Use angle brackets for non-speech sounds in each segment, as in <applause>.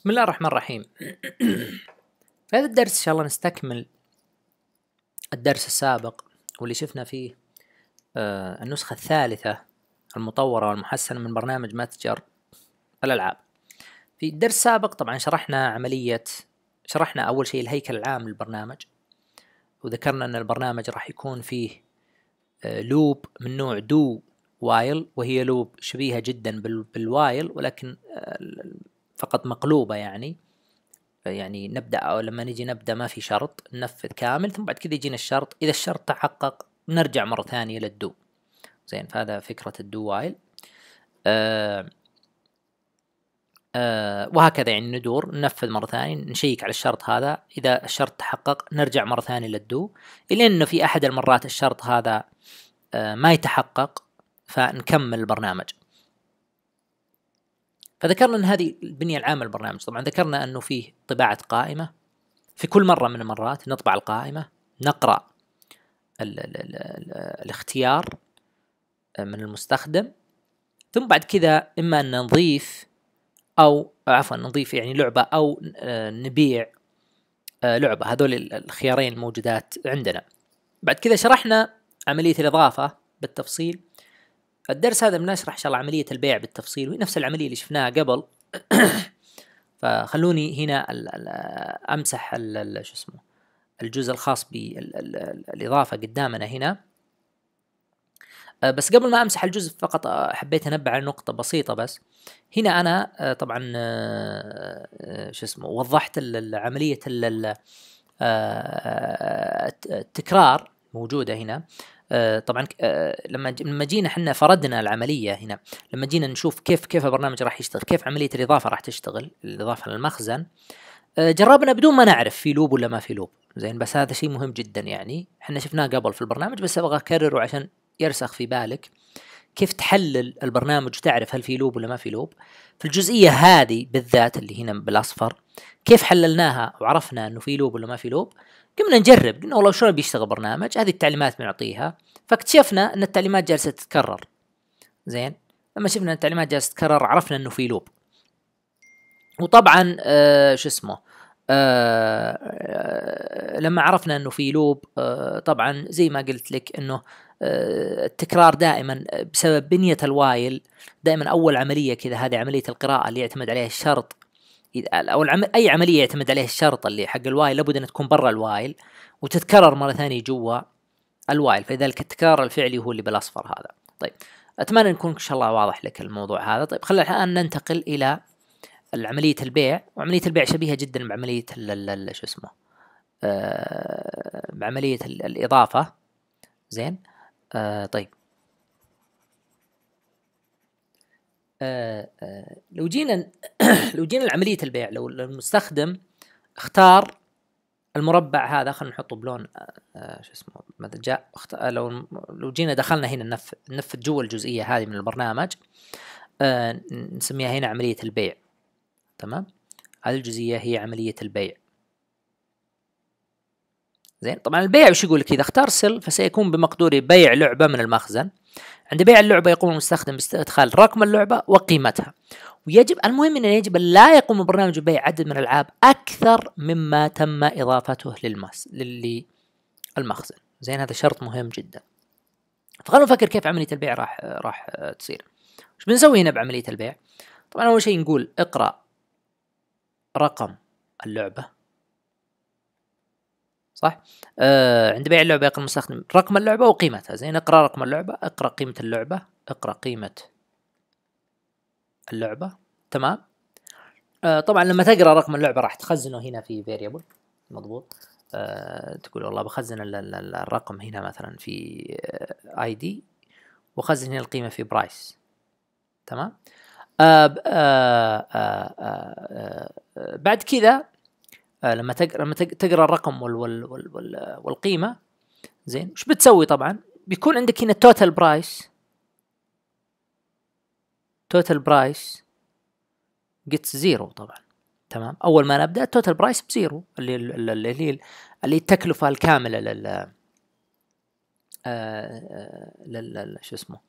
بسم الله الرحمن الرحيم <clears throat> في هذا الدرس إن شاء الله نستكمل الدرس السابق واللي شفنا فيه آه النسخة الثالثة المطورة والمحسنة من برنامج متجر الألعاب في الدرس السابق طبعا شرحنا عملية شرحنا أول شيء الهيكل العام للبرنامج وذكرنا أن البرنامج راح يكون فيه آه، لوب من نوع دو وايل وهي لوب شبيهة جدا بالوايل ولكن آه، فقط مقلوبة يعني يعني نبدأ أو لما نجي نبدأ ما في شرط ننفذ كامل ثم بعد كذا يجينا الشرط إذا الشرط تحقق نرجع مرة ثانية للدو زين فهذا فكرة الدو وايل آه آه وهكذا يعني ندور ننفذ مرة ثانية نشيك على الشرط هذا إذا الشرط تحقق نرجع مرة ثانية للدو إلا أنه في أحد المرات الشرط هذا آه ما يتحقق فنكمل البرنامج فذكرنا ان هذه البنيه العامه للبرنامج طبعا ذكرنا انه فيه طباعه قائمه في كل مره من المرات نطبع القائمه نقرا الـ الـ الـ الـ الاختيار من المستخدم ثم بعد كذا اما ان نضيف او عفوا نضيف يعني لعبه او آه، نبيع آه، لعبه هذول الخيارين الموجودات عندنا بعد كذا شرحنا عمليه الاضافه بالتفصيل فالدرس هذا بنشرح ان شاء الله عمليه البيع بالتفصيل وهي نفس العمليه اللي شفناها قبل <coughs> فخلوني هنا الـ الـ امسح شو اسمه الجزء الخاص بالاضافه قدامنا هنا أه، بس قبل ما امسح الجزء فقط أه، حبيت انبه على نقطه بسيطه بس هنا انا أه، طبعا شو اسمه وضحت عمليه التكرار موجوده هنا آه، طبعا آه، لما لما جينا احنا فردنا العمليه هنا لما جينا نشوف كيف كيف البرنامج راح يشتغل كيف عمليه الاضافه راح تشتغل الاضافه للمخزن آه، جربنا بدون ما نعرف في لوب ولا ما في لوب زين بس هذا شيء مهم جدا يعني احنا شفناه قبل في البرنامج بس ابغى اكرره عشان يرسخ في بالك كيف تحلل البرنامج وتعرف هل في لوب ولا ما في لوب في الجزئية هذه بالذات اللي هنا بالأصفر كيف حللناها وعرفنا أنه في لوب ولا ما في لوب قمنا نجرب قلنا والله شلون بيشتغل برنامج هذه التعليمات بنعطيها فاكتشفنا أن التعليمات جالسة تتكرر زين لما شفنا أن التعليمات جالسة تتكرر عرفنا أنه في لوب وطبعا آه شو اسمه آه، آه، لما عرفنا انه في لوب آه طبعا زي ما قلت لك انه آه التكرار دائما بسبب بنية الوايل دائما أول عملية كذا هذه عملية القراءة اللي يعتمد عليها الشرط أو العمل أي عملية يعتمد عليها الشرط اللي حق الوايل لابد أن تكون برا الوايل وتتكرر مرة ثانية جوا الوايل فلذلك التكرار الفعلي هو اللي بالأصفر هذا طيب أتمنى يكون إن شاء الله واضح لك الموضوع هذا طيب خلينا الآن ننتقل إلى عمليه البيع وعمليه البيع شبيهه جدا بعمليه ال شو اسمه آه، بعمليه الاضافه زين آه، طيب آه، لو جينا <coughs> لو جينا لعمليه البيع لو المستخدم اختار المربع هذا خلينا نحطه بلون شو اسمه ماذا جاء لو لو جينا دخلنا هنا ننفذ ننفذ جوا الجزئيه هذه من البرنامج نسميها هنا عمليه البيع تمام الجزية هي عملية البيع زين طبعا البيع وش يقول لك اذا اختار سل فسيكون بمقدوري بيع لعبه من المخزن عند بيع اللعبه يقوم المستخدم بادخال رقم اللعبه وقيمتها ويجب المهم ان يجب لا يقوم البرنامج ببيع عدد من الالعاب اكثر مما تم اضافته للمس للمخزن زين هذا شرط مهم جدا فخلونا نفكر كيف عمليه البيع راح راح تصير وش بنسوي هنا بعمليه البيع طبعا اول شيء نقول اقرا رقم اللعبة صح؟ آه عند بيع اللعبة يقرأ المستخدم رقم اللعبة وقيمتها زين اقرأ رقم اللعبة اقرأ قيمة اللعبة اقرأ قيمة اللعبة تمام آه طبعا لما تقرأ رقم اللعبة راح تخزنه هنا في فيريبل مضبوط آه تقول والله بخزن الرقم هنا مثلا في اي آه، دي وخزن هنا القيمة في برايس تمام آه، آه،, آه آه بعد كذا آه، لما تقرا لما تقرا الرقم وال وال وال وال والقيمه زين وش بتسوي طبعا بيكون عندك هنا التوتال برايس توتال برايس جيت زيرو طبعا تمام اول ما نبدا التوتال برايس بزيرو اللي اللي هي اللي التكلفه الكامله لل لل شو اسمه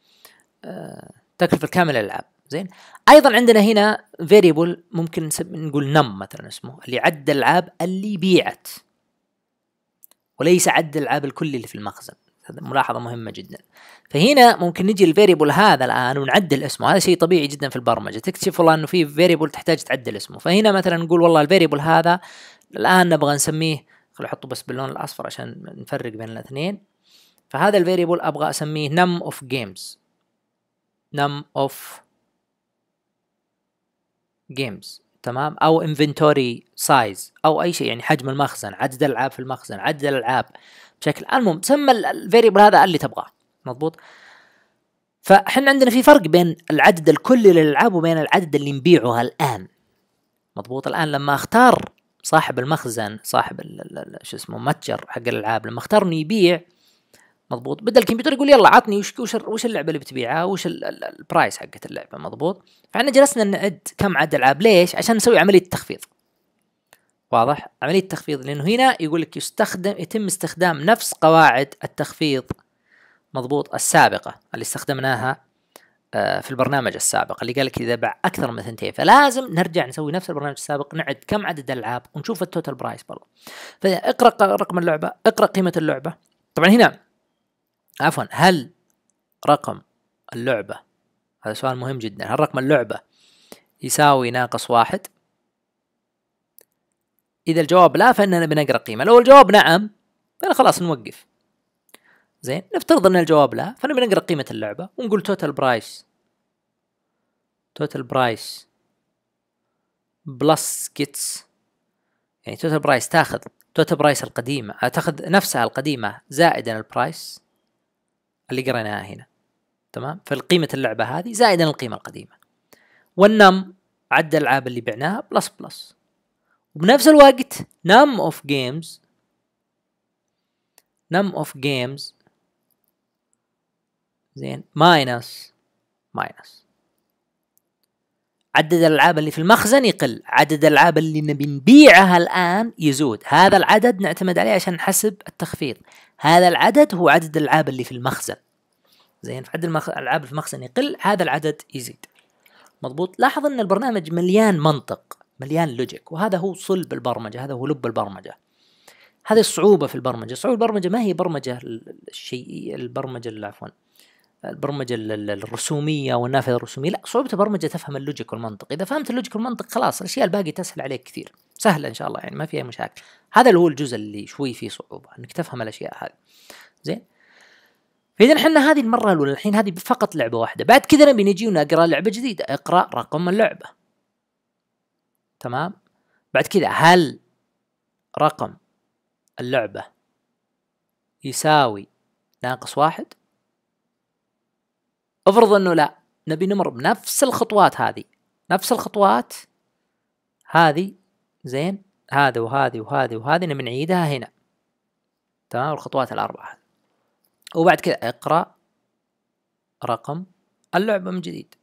التكلفه الكامله للالعاب زين ايضا عندنا هنا فيريبل ممكن نقول نم مثلا اسمه اللي عد العاب اللي بيعت وليس عد العاب الكل اللي في المخزن هذا ملاحظه مهمه جدا فهنا ممكن نجي الفيريبل هذا الان ونعدل اسمه هذا شيء طبيعي جدا في البرمجه تكتشف والله انه في فيريبل تحتاج تعدل اسمه فهنا مثلا نقول والله الفيريبل هذا الان نبغى نسميه خلي احطه بس باللون الاصفر عشان نفرق بين الاثنين فهذا الفيريبل ابغى اسميه نم اوف جيمز نم اوف جيمز تمام او انفنتوري سايز او اي شيء يعني حجم المخزن عدد الالعاب في المخزن عدد الالعاب بشكل المهم سمى الفيريبل هذا اللي تبغاه مضبوط فاحنا عندنا في فرق بين العدد الكلي للالعاب وبين العدد اللي نبيعها الان مضبوط الان لما اختار صاحب المخزن صاحب شو اسمه متجر حق الالعاب لما اختار انه يبيع مضبوط بدا الكمبيوتر يقول يلا عطني وش وش وش اللعبه اللي بتبيعها وش البرايس حقت اللعبه مضبوط فاحنا جلسنا نعد كم عدد العاب ليش عشان نسوي عمليه تخفيض واضح عمليه تخفيض لانه هنا يقول لك يستخدم يتم استخدام نفس قواعد التخفيض مضبوط السابقه اللي استخدمناها آه، في البرنامج السابق اللي قال لك اذا باع اكثر من ثنتين فلازم نرجع نسوي نفس البرنامج السابق نعد كم عدد الالعاب ونشوف التوتال برايس برضه فاقرا رقم اللعبه اقرا قيمه اللعبه طبعا هنا عفوا هل رقم اللعبة هذا سؤال مهم جدا هل رقم اللعبة يساوي ناقص واحد إذا الجواب لا فإننا بنقرأ قيمة لو الجواب نعم فأنا خلاص نوقف زين نفترض أن الجواب لا فأنا بنقرأ قيمة اللعبة ونقول توتال برايس توتال برايس بلس كيتس يعني توتال برايس تاخذ توتال برايس القديمة تاخذ نفسها القديمة زائدا البرايس اللي قريناها هنا تمام فالقيمة اللعبة هذه زائدا القيمة القديمة والنم عد الألعاب اللي بعناها بلس بلس وبنفس الوقت نم اوف جيمز نم اوف جيمز زين ماينس ماينس عدد الالعاب اللي في المخزن يقل عدد الالعاب اللي نبي نبيعها الان يزود هذا العدد نعتمد عليه عشان نحسب التخفيض هذا العدد هو عدد الالعاب اللي في المخزن زين فعدد المخ... الالعاب في المخزن يقل هذا العدد يزيد مضبوط لاحظ ان البرنامج مليان منطق مليان لوجيك وهذا هو صلب البرمجه هذا هو لب البرمجه هذه الصعوبه في البرمجه صعوبه البرمجه ما هي برمجه الشيء البرمجه عفوا البرمجه الرسوميه والنافذه الرسوميه لا صعوبه البرمجه تفهم اللوجيك والمنطق اذا فهمت اللوجيك والمنطق خلاص الاشياء الباقي تسهل عليك كثير سهله ان شاء الله يعني ما فيها مشاكل هذا اللي هو الجزء اللي شوي فيه صعوبه انك تفهم الاشياء هذه زين فاذا احنا هذه المره الاولى الحين هذه فقط لعبه واحده بعد كذا نبي نجي ونقرا لعبه جديده اقرا رقم اللعبه تمام بعد كذا هل رقم اللعبه يساوي ناقص واحد افرض انه لا نبي نمر بنفس الخطوات هذه نفس الخطوات هذه زين هذا وهذه وهذه وهذه نبي نعيدها هنا تمام الخطوات الأربعة وبعد كذا اقرأ رقم اللعبة من جديد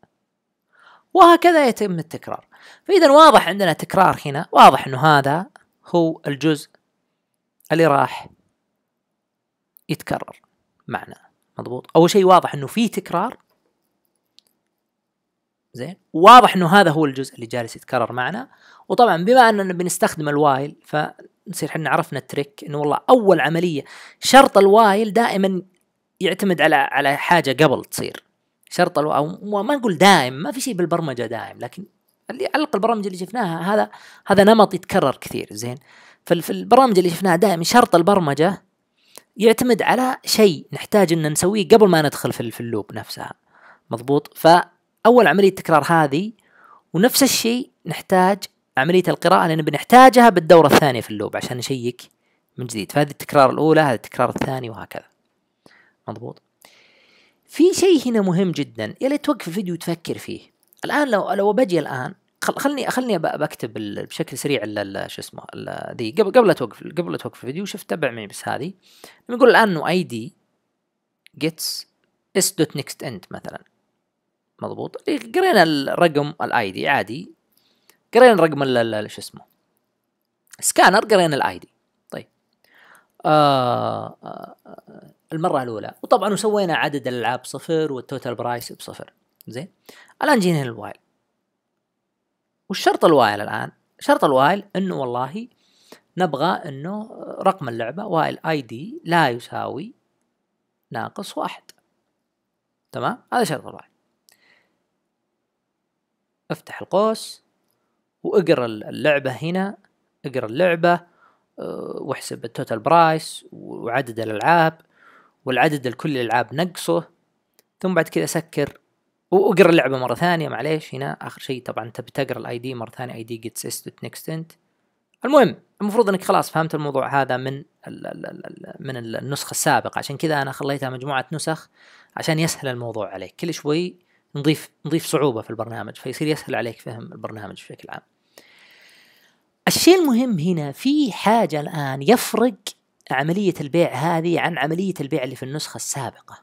وهكذا يتم التكرار فإذا واضح عندنا تكرار هنا واضح أنه هذا هو الجزء اللي راح يتكرر معنا مضبوط أول شيء واضح أنه في تكرار زين واضح انه هذا هو الجزء اللي جالس يتكرر معنا وطبعا بما اننا بنستخدم الوايل فنصير احنا عرفنا التريك انه والله اول عمليه شرط الوايل دائما يعتمد على على حاجه قبل تصير شرط الو... او ما نقول دائم ما في شيء بالبرمجه دائم لكن اللي علق البرامج اللي شفناها هذا هذا نمط يتكرر كثير زين فالبرامج اللي شفناها دائما شرط البرمجه يعتمد على شيء نحتاج ان نسويه قبل ما ندخل في اللوب نفسها مضبوط ف اول عمليه تكرار هذه ونفس الشيء نحتاج عمليه القراءه لان بنحتاجها بالدوره الثانيه في اللوب عشان نشيك من جديد فهذه التكرار الاولى هذا التكرار الثاني وهكذا مضبوط في شيء هنا مهم جدا يا ليت توقف الفيديو وتفكر فيه الان لو لو بجي الان خل خلني خلني بكتب بشكل سريع شو اسمه ذي قبل قبل لا توقف قبل لا توقف الفيديو شوف تبع معي بس هذه نقول الان انه اي دي جيتس اس دوت نيكست اند مثلا مضبوط اللي قرينا الرقم الاي دي عادي قرينا الرقم شو اسمه سكانر قرينا الاي دي طيب آه, آه, آه المره الاولى وطبعا وسوينا عدد الالعاب صفر والتوتال برايس بصفر زين الان جينا للوايل والشرط الوايل الان شرط الوايل انه والله نبغى انه رقم اللعبه وايل اي دي لا يساوي ناقص واحد تمام هذا شرط الوايل افتح القوس واقرا اللعبة هنا اقرا اللعبة آه، واحسب التوتال برايس وعدد الألعاب والعدد لكل الألعاب نقصه ثم بعد كذا سكر واقرا اللعبة مرة ثانية معليش هنا آخر شيء طبعا أنت بتقرا الأي دي مرة ثانية أي دي جيتس اس نكستنت المهم المفروض انك خلاص فهمت الموضوع هذا من الـ الـ الـ من النسخه السابقه عشان كذا انا خليتها مجموعه نسخ عشان يسهل الموضوع عليك كل شوي نضيف نضيف صعوبة في البرنامج فيصير يسهل عليك فهم البرنامج بشكل عام الشيء المهم هنا في حاجة الآن يفرق عملية البيع هذه عن عملية البيع اللي في النسخة السابقة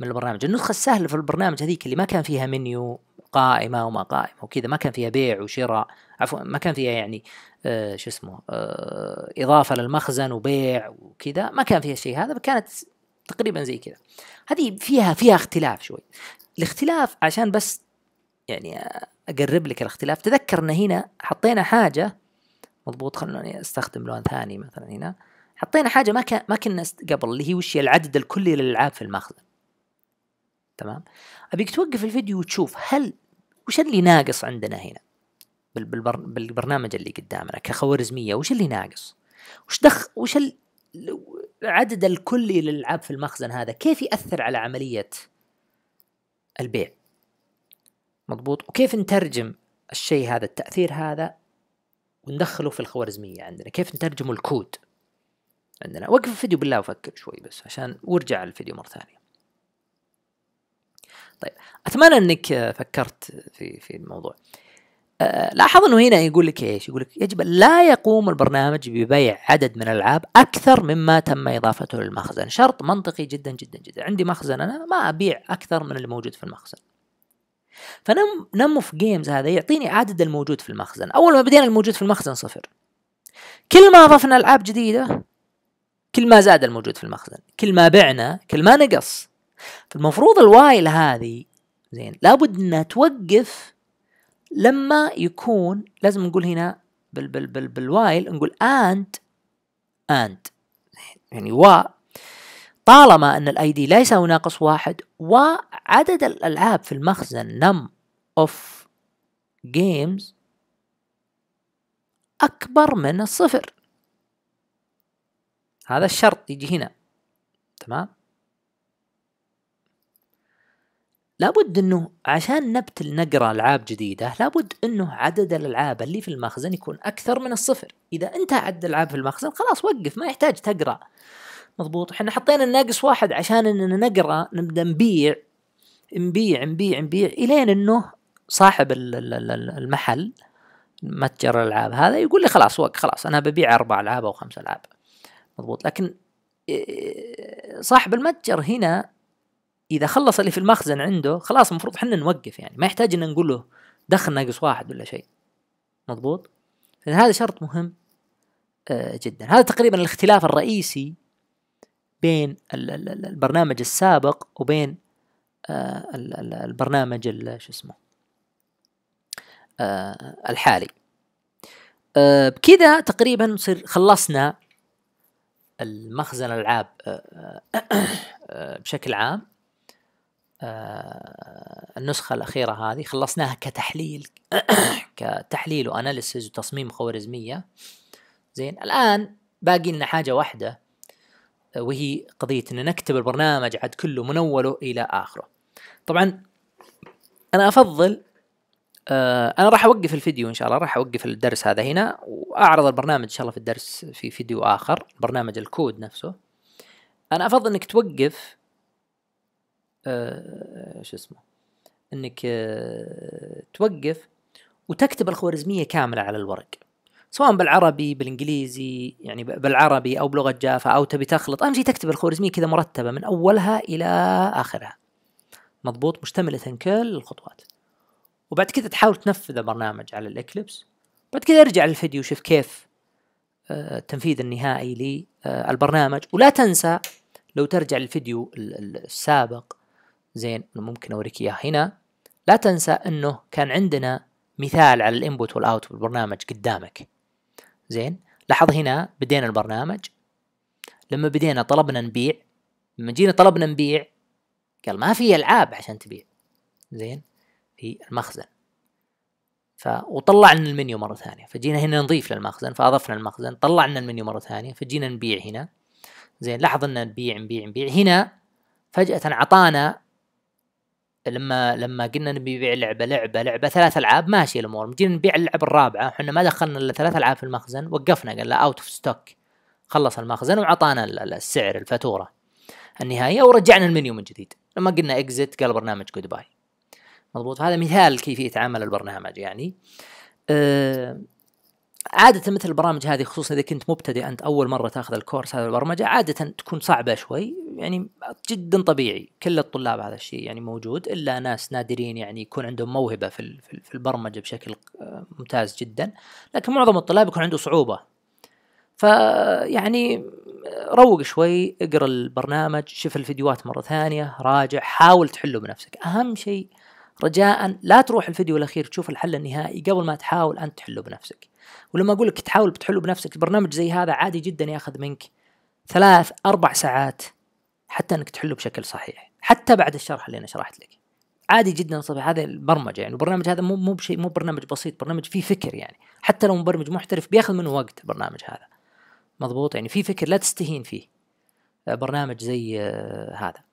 من البرنامج النسخة السهلة في البرنامج هذيك اللي ما كان فيها منيو قائمة وما قائمة وكذا ما كان فيها بيع وشراء عفوا ما كان فيها يعني آه شو اسمه آه إضافة للمخزن وبيع وكذا ما كان فيها الشيء هذا كانت تقريبا زي كذا هذه فيها فيها اختلاف شوي الاختلاف عشان بس يعني اقرب لك الاختلاف تذكر ان هنا حطينا حاجه مضبوط خلوني استخدم لون ثاني مثلا هنا حطينا حاجه ما كان ما كنا قبل اللي هي وش هي العدد الكلي للالعاب في المخزن تمام ابيك توقف الفيديو وتشوف هل وش اللي ناقص عندنا هنا بالبر... بالبرنامج اللي قدامنا كخوارزميه وش اللي ناقص وش دخ وش ال... العدد الكلي للالعاب في المخزن هذا كيف ياثر على عمليه البيع مضبوط وكيف نترجم الشيء هذا التأثير هذا وندخله في الخوارزمية عندنا كيف نترجم الكود عندنا وقف الفيديو بالله وفكر شوي بس عشان وارجع الفيديو مرة ثانية طيب أتمنى أنك فكرت في في الموضوع آه، لاحظ انه هنا يقول لك ايش؟ يقول لك يجب لا يقوم البرنامج ببيع عدد من الالعاب اكثر مما تم اضافته للمخزن، شرط منطقي جدا جدا جدا، عندي مخزن انا ما ابيع اكثر من اللي موجود في المخزن. فنم نم اوف جيمز هذا يعطيني عدد الموجود في المخزن، اول ما بدينا الموجود في المخزن صفر. كل ما اضفنا العاب جديده كل ما زاد الموجود في المخزن، كل ما بعنا كل ما نقص. فالمفروض الوايل هذه زين لابد انها توقف لما يكون لازم نقول هنا بال بال بال بالوايل نقول and and يعني و طالما أن الاي دي ليس ناقص واحد وعدد الألعاب في المخزن نم of games أكبر من الصفر هذا الشرط يجي هنا تمام لابد انه عشان نبتل نقرا العاب جديده لابد انه عدد الالعاب اللي في المخزن يكون اكثر من الصفر اذا انت عدد العاب في المخزن خلاص وقف ما يحتاج تقرا مضبوط احنا حطينا الناقص واحد عشان اننا نقرا نبدا نبيع نبيع نبيع نبيع الين انه صاحب المحل متجر الالعاب هذا يقول لي خلاص وقف خلاص انا ببيع اربع العاب او خمس العاب مضبوط لكن إيه، صاحب المتجر هنا اذا خلص اللي في المخزن عنده خلاص المفروض احنا نوقف يعني ما يحتاج ان نقول له دخل ناقص واحد ولا شيء مضبوط هذا شرط مهم آه، جدا هذا تقريبا الاختلاف الرئيسي بين البرنامج السابق وبين آه، البرنامج شو اسمه آه، الحالي بكذا تقريبا نصير خلصنا المخزن الالعاب بشكل عام آه، النسخة الأخيرة هذه خلصناها كتحليل <coughs> كتحليل وأناليسز وتصميم خوارزمية زين الآن باقي لنا حاجة واحدة آه، وهي قضية أن نكتب البرنامج عاد كله من أوله إلى آخره طبعا أنا أفضل آه، أنا راح أوقف الفيديو إن شاء الله راح أوقف الدرس هذا هنا وأعرض البرنامج إن شاء الله في الدرس في فيديو آخر برنامج الكود نفسه أنا أفضل أنك توقف آه، شو اسمه انك آه، توقف وتكتب الخوارزميه كامله على الورق سواء بالعربي بالانجليزي يعني بالعربي او بلغه جافة او تبي تخلط اهم شيء تكتب الخوارزميه كذا مرتبه من اولها الى اخرها مضبوط مشتمله كل الخطوات وبعد كذا تحاول تنفذ البرنامج على الاكليبس بعد كذا ارجع للفيديو شوف كيف آه، التنفيذ النهائي للبرنامج ولا تنسى لو ترجع للفيديو السابق زين ممكن أوريك إياه هنا لا تنسى أنه كان عندنا مثال على الانبوت والاوت بالبرنامج قدامك زين لاحظ هنا بدينا البرنامج لما بدينا طلبنا نبيع لما جينا طلبنا نبيع قال ما في العاب عشان تبيع زين في المخزن ف وطلعنا المنيو مره ثانيه فجينا هنا نضيف للمخزن فاضفنا المخزن طلعنا المنيو مره ثانيه فجينا نبيع هنا زين لاحظ ان نبيع نبيع نبيع هنا فجاه عطانا لما لما قلنا نبي نبيع لعبه لعبه لعبه ثلاث العاب ماشي الامور جينا نبيع اللعبه الرابعه احنا ما دخلنا الا ثلاث العاب في المخزن وقفنا قال لا اوت اوف ستوك خلص المخزن وعطانا السعر الفاتوره النهائيه ورجعنا المنيو من جديد لما قلنا اكزت قال برنامج جود باي مضبوط هذا مثال كيف يتعامل البرنامج يعني أه عادة مثل البرامج هذه خصوصا إذا كنت مبتدئ أنت أول مرة تاخذ الكورس هذا البرمجة عادة تكون صعبة شوي يعني جدا طبيعي كل الطلاب هذا الشيء يعني موجود إلا ناس نادرين يعني يكون عندهم موهبة في في البرمجة بشكل آه، ممتاز جدا لكن معظم الطلاب يكون عنده صعوبة فيعني آه، روق شوي اقرا البرنامج شوف الفيديوهات مرة ثانية راجع حاول تحله بنفسك أهم شيء رجاء لا تروح الفيديو الاخير تشوف الحل النهائي قبل ما تحاول انت تحله بنفسك ولما اقول لك تحاول بتحله بنفسك برنامج زي هذا عادي جدا ياخذ منك ثلاث اربع ساعات حتى انك تحله بشكل صحيح حتى بعد الشرح اللي انا شرحت لك عادي جدا صبح هذا البرمجه يعني البرنامج هذا مو مو بشيء مو برنامج بسيط برنامج فيه فكر يعني حتى لو مبرمج محترف بياخذ منه وقت البرنامج هذا مضبوط يعني في فكر لا تستهين فيه برنامج زي آه، هذا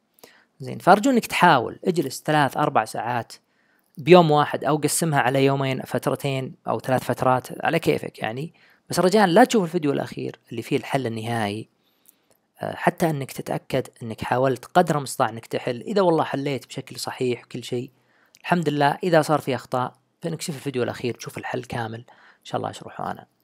زين فارجو انك تحاول اجلس ثلاث اربع ساعات بيوم واحد او قسمها على يومين فترتين او ثلاث فترات على كيفك يعني بس رجاء لا تشوف الفيديو الاخير اللي فيه الحل النهائي آه، حتى انك تتاكد انك حاولت قدر المستطاع انك تحل اذا والله حليت بشكل صحيح كل شيء الحمد لله اذا صار في اخطاء فانك تشوف الفيديو الاخير تشوف الحل كامل ان شاء الله اشرحه انا